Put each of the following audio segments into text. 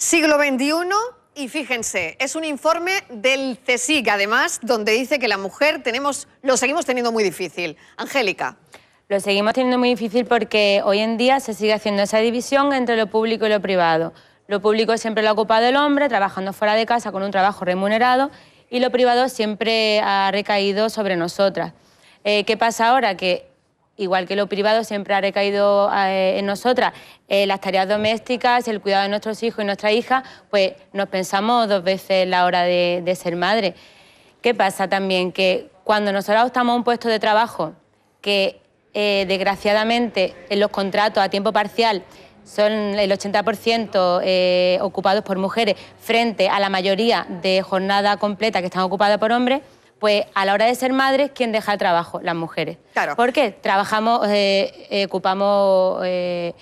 Siglo XXI y fíjense, es un informe del CSIC, además, donde dice que la mujer tenemos, lo seguimos teniendo muy difícil. Angélica. Lo seguimos teniendo muy difícil porque hoy en día se sigue haciendo esa división entre lo público y lo privado. Lo público siempre lo ha ocupado el hombre, trabajando fuera de casa con un trabajo remunerado, y lo privado siempre ha recaído sobre nosotras. Eh, ¿Qué pasa ahora? Que igual que lo privado, siempre ha recaído eh, en nosotras eh, las tareas domésticas, el cuidado de nuestros hijos y nuestra hija, pues nos pensamos dos veces la hora de, ser madre. ¿Qué pasa también? Que cuando nosotros estamos a un puesto de trabajo que eh, desgraciadamente en los contratos a tiempo parcial son el 80% ocupados por mujeres frente a la mayoría de jornada completa que están ocupadas por hombres, pues a la hora de ser madres, ¿quién deja el trabajo? Las mujeres. Claro. ¿Por qué? Trabajamos, eh, eh, ocupamos... Eh,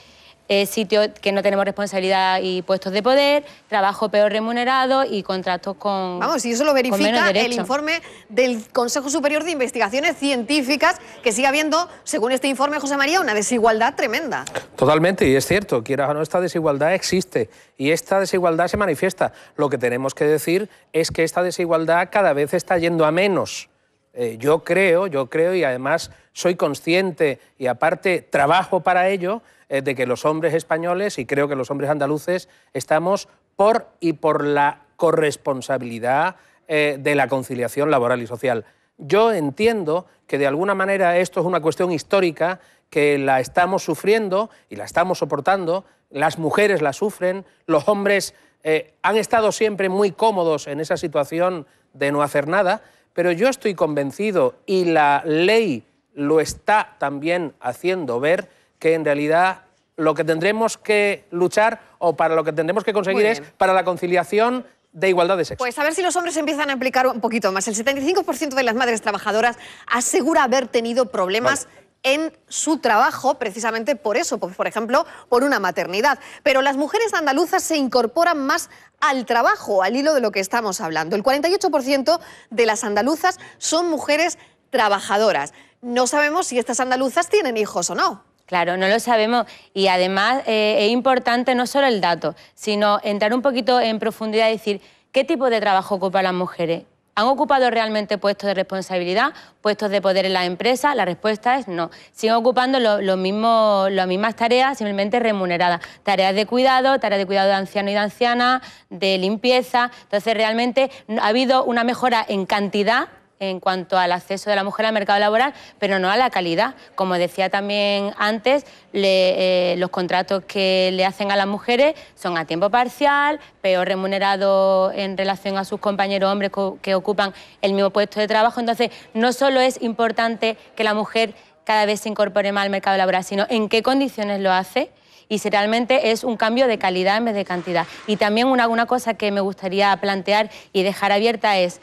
eh, sitios que no tenemos responsabilidad y puestos de poder, trabajo peor remunerado y contratos con. Vamos, y eso lo verifica el informe del Consejo Superior de Investigaciones Científicas, que sigue habiendo, según este informe, José María, una desigualdad tremenda. Totalmente, y es cierto, quieras o no, esta desigualdad existe y esta desigualdad se manifiesta. Lo que tenemos que decir es que esta desigualdad cada vez está yendo a menos. Eh, yo creo, yo creo y además soy consciente y aparte trabajo para ello eh, de que los hombres españoles y creo que los hombres andaluces estamos por y por la corresponsabilidad eh, de la conciliación laboral y social. Yo entiendo que de alguna manera esto es una cuestión histórica que la estamos sufriendo y la estamos soportando, las mujeres la sufren, los hombres han estado siempre muy cómodos en esa situación de no hacer nada, pero yo estoy convencido, y la ley lo está también haciendo ver, que en realidad lo que tendremos que luchar o para lo que tendremos que conseguir es para la conciliación de igualdad de sexo. Pues a ver si los hombres empiezan a aplicar un poquito más. El 75% de las madres trabajadoras asegura haber tenido problemas en su trabajo precisamente por eso, por, ejemplo, por una maternidad. Pero las mujeres andaluzas se incorporan más al trabajo, al hilo de lo que estamos hablando. El 48% de las andaluzas son mujeres trabajadoras. No sabemos si estas andaluzas tienen hijos o no. Claro, no lo sabemos. Y además eh, es importante no solo el dato, sino entrar un poquito en profundidad y decir qué tipo de trabajo ocupan las mujeres, ¿Han ocupado realmente puestos de responsabilidad, puestos de poder en la empresa. La respuesta es no. Siguen ocupando lo, mismo, las mismas tareas, simplemente remuneradas. Tareas de cuidado, tareas de cuidado de ancianos y de anciana, de limpieza. Entonces, realmente ha habido una mejora en cantidad en cuanto al acceso de la mujer al mercado laboral, pero no a la calidad. Como decía también antes, eh, los contratos que le hacen a las mujeres son a tiempo parcial, peor remunerado en relación a sus compañeros hombres que ocupan el mismo puesto de trabajo. Entonces, no solo es importante que la mujer cada vez se incorpore más al mercado laboral, sino en qué condiciones lo hace y si realmente es un cambio de calidad en vez de cantidad. Y también una cosa que me gustaría plantear y dejar abierta es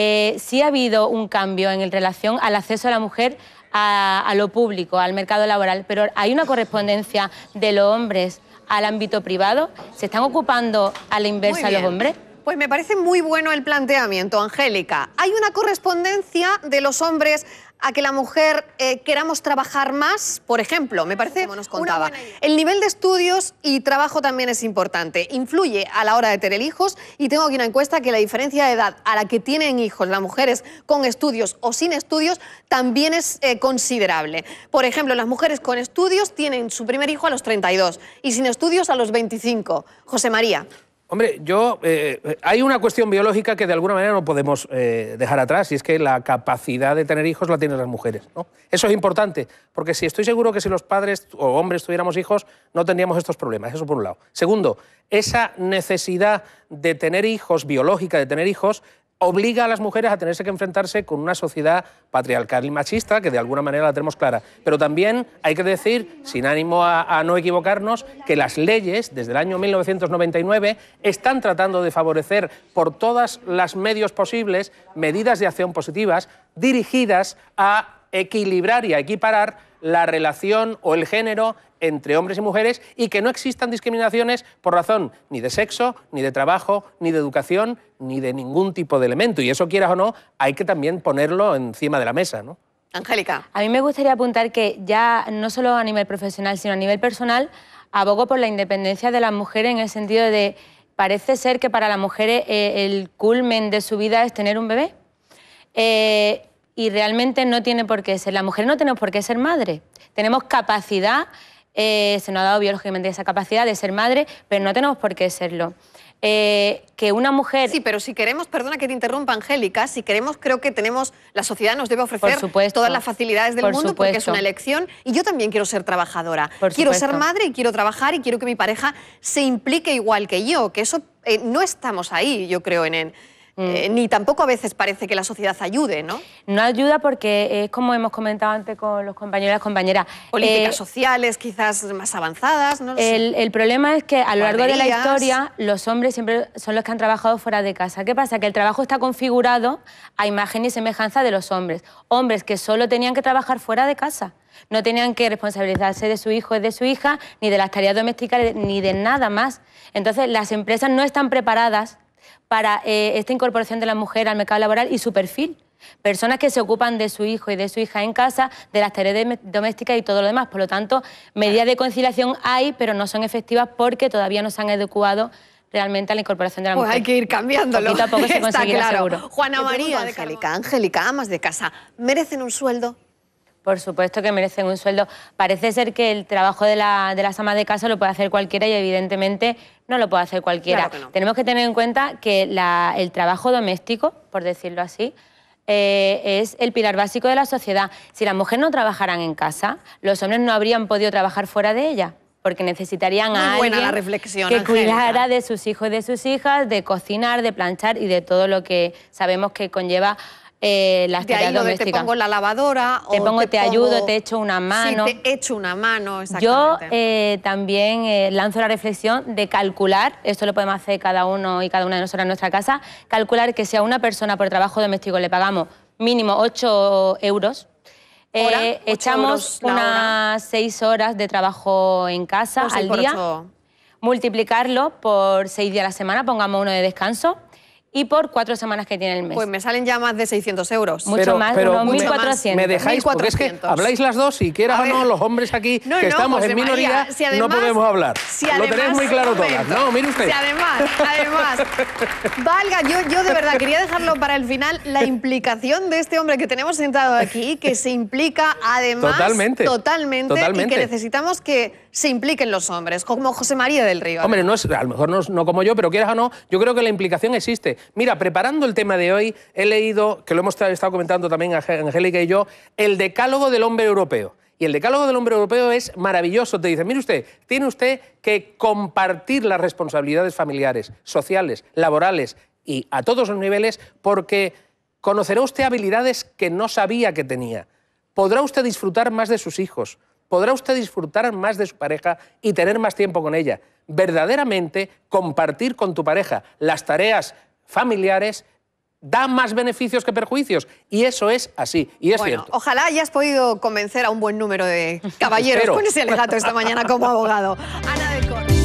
eh, sí ha habido un cambio en relación al acceso de la mujer a, a lo público, al mercado laboral, pero hay una correspondencia de los hombres al ámbito privado. ¿Se están ocupando a la inversa los hombres? Pues me parece muy bueno el planteamiento, Angélica. Hay una correspondencia de los hombres a que la mujer eh, queramos trabajar más, por ejemplo, me parece, como nos contaba. El nivel de estudios y trabajo también es importante. Influye a la hora de tener hijos y tengo aquí una encuesta que la diferencia de edad a la que tienen hijos las mujeres con estudios o sin estudios también es eh, considerable. Por ejemplo, las mujeres con estudios tienen su primer hijo a los 32 y sin estudios a los 25. José María. Hombre, yo eh, eh, hay una cuestión biológica que de alguna manera no podemos eh, dejar atrás, y es que la capacidad de tener hijos la tienen las mujeres. ¿no? Eso es importante, porque si estoy seguro que si los padres o hombres tuviéramos hijos, no tendríamos estos problemas, eso por un lado. Segundo, esa necesidad de tener hijos, biológica de tener hijos, obliga a las mujeres a tenerse que enfrentarse con una sociedad patriarcal y machista, que de alguna manera la tenemos clara. Pero también hay que decir, sin ánimo a, no equivocarnos, que las leyes desde el año 1999 están tratando de favorecer por todas las medios posibles medidas de acción positivas dirigidas a equilibrar y a equiparar la relación o el género entre hombres y mujeres y que no existan discriminaciones por razón ni de sexo, ni de trabajo, ni de educación, ni de ningún tipo de elemento. Y eso quieras o no, hay que también ponerlo encima de la mesa, ¿no? Angélica. A mí me gustaría apuntar que ya no solo a nivel profesional, sino a nivel personal, abogo por la independencia de las mujeres en el sentido de parece ser que para las mujeres eh, el culmen de su vida es tener un bebé. Eh, y realmente no tiene por qué ser. La mujer no tenemos por qué ser madre. Tenemos capacidad, eh, se nos ha dado biológicamente esa capacidad de ser madre, pero no tenemos por qué serlo. Eh, que una mujer... Sí, pero si queremos, perdona que te interrumpa, Angélica, si queremos, creo que tenemos, la sociedad nos debe ofrecer todas las facilidades del mundo porque es una elección y yo también quiero ser trabajadora. quiero ser madre y quiero trabajar y quiero que mi pareja se implique igual que yo, que eso eh, no estamos ahí, yo creo, en... él. Mm. Eh, ni tampoco a veces parece que la sociedad ayude, ¿no? No ayuda porque es como hemos comentado antes con los compañeros y compañeras. Políticas eh, sociales quizás más avanzadas, ¿no? El, problema es que a lo largo de la historia los hombres siempre son los que han trabajado fuera de casa. ¿Qué pasa? Que el trabajo está configurado a imagen y semejanza de los hombres. Hombres que solo tenían que trabajar fuera de casa. No tenían que responsabilizarse de su hijo y de su hija, ni de las tareas domésticas, ni de nada más. Entonces, las empresas no están preparadas para eh, esta incorporación de la mujer al mercado laboral y su perfil. Personas que se ocupan de su hijo y de su hija en casa, de las tareas domésticas y todo lo demás. Por lo tanto, medidas de conciliación hay, pero no son efectivas porque todavía no se han adecuado realmente a la incorporación de la pues mujer. Pues hay que ir cambiándolo. Poquito se Está claro. Juana María, Angélica, Angélica, amas de casa, ¿merecen un sueldo? por supuesto que merecen un sueldo. Parece ser que el trabajo de, las amas de casa lo puede hacer cualquiera y evidentemente no lo puede hacer cualquiera. Tenemos que tener en cuenta que el trabajo doméstico, por decirlo así, eh, es el pilar básico de la sociedad. Si las mujeres no trabajaran en casa, los hombres no habrían podido trabajar fuera de ella porque necesitarían a alguien la reflexión, que cuidara de sus hijos y de sus hijas, de cocinar, de planchar y de todo lo que sabemos que conlleva eh, las de ahí te pongo la lavadora. Te pongo, te, ayudo, te echo una mano. Sí, te echo una mano, exactamente Yo eh, también eh, lanzo la reflexión de calcular, esto lo podemos hacer cada uno y cada una de nosotras en nuestra casa, calcular que si a una persona por trabajo doméstico le pagamos mínimo 8 euros, echamos unas 6 horas de trabajo en casa al día, multiplicarlo por 6 días a la semana, pongamos uno de descanso, y por cuatro semanas que tiene el mes. Pues me salen ya más de 600 euros. Mucho más, pero 1.400. Me dejáis, cuatro. es que habláis las dos y quieras o no, los hombres aquí no, que estamos en minoría no podemos hablar. Lo tenéis muy claro todas, ¿no? Mire usted. Si además, además, valga, yo, de verdad quería dejarlo para el final, la implicación de este hombre que tenemos sentado aquí, que se implica además totalmente, totalmente, totalmente. y que necesitamos que se impliquen los hombres, como José María del Río. Hombre, no es, a lo mejor no, no, como yo, pero quieras o no, yo creo que la implicación existe. Mira, preparando el tema de hoy, he leído, que lo hemos estado comentando también Angélica y yo, el decálogo del hombre europeo. Y el decálogo del hombre europeo es maravilloso. Te dice, mire usted, tiene usted que compartir las responsabilidades familiares, sociales, laborales y a todos los niveles porque conocerá usted habilidades que no sabía que tenía. Podrá usted disfrutar más de sus hijos podrá usted disfrutar más de su pareja y tener más tiempo con ella. Verdaderamente, compartir con tu pareja las tareas familiares da más beneficios que perjuicios. Y eso es así. Y es bueno, Ojalá hayas podido convencer a un buen número de caballeros Pones con ese alegato esta mañana como abogado. Ana del